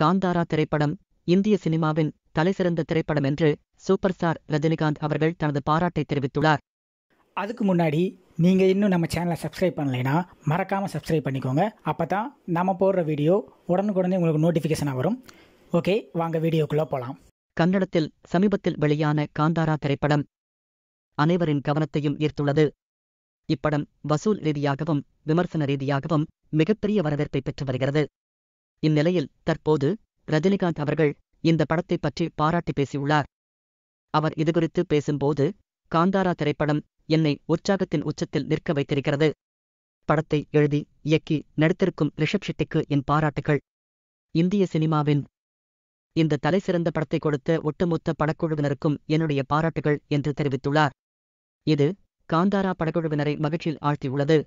காந்தாரா திரைப்படம் இந்திய சினிமாவின் தலைசிறந்த திரைப்படம் என்று சூப்பர் ஸ்டார் ரஜினிகாந்த் அவர்கள் தனது பாராட்டை தெரிவித்துள்ளார் அதுக்கு முன்னாடி நீங்கள் இன்னும் நம்ம சேனலை சப்ஸ்கிரைப் பண்ணலைன்னா மறக்காமல் சப்ஸ்கிரைப் பண்ணிக்கோங்க அப்போ தான் நம்ம போடுற வீடியோ உடனுக்குடனே உங்களுக்கு நோட்டிஃபிகேஷனாக வரும் ஓகே வாங்க வீடியோக்குள்ளே போகலாம் கன்னடத்தில் சமீபத்தில் வெளியான காந்தாரா திரைப்படம் அனைவரின் கவனத்தையும் ஈர்த்துள்ளது இப்படம் வசூல் ரீதியாகவும் விமர்சன ரீதியாகவும் மிகப்பெரிய வரவேற்பை பெற்று வருகிறது இந்நிலையில் தற்போது ரஜினிகாந்த் அவர்கள் இந்த படத்தை பற்றி பாராட்டி பேசியுள்ளார் அவர் இதுகுறித்து பேசும்போது காந்தாரா திரைப்படம் என்னை உற்சாகத்தின் உச்சத்தில் நிற்க வைத்திருக்கிறது படத்தை எழுதி இயக்கி நடித்திருக்கும் ரிஷப் ஷெட்டிக்கு என் பாராட்டுகள் இந்திய சினிமாவின் இந்த தலை சிறந்த படத்தை கொடுத்த ஒட்டுமொத்த படக்குழுவினருக்கும் என்னுடைய பாராட்டுகள் என்று தெரிவித்துள்ளார் இது காந்தாரா படக்குழுவினரை மகிழ்ச்சியில் ஆழ்த்தியுள்ளது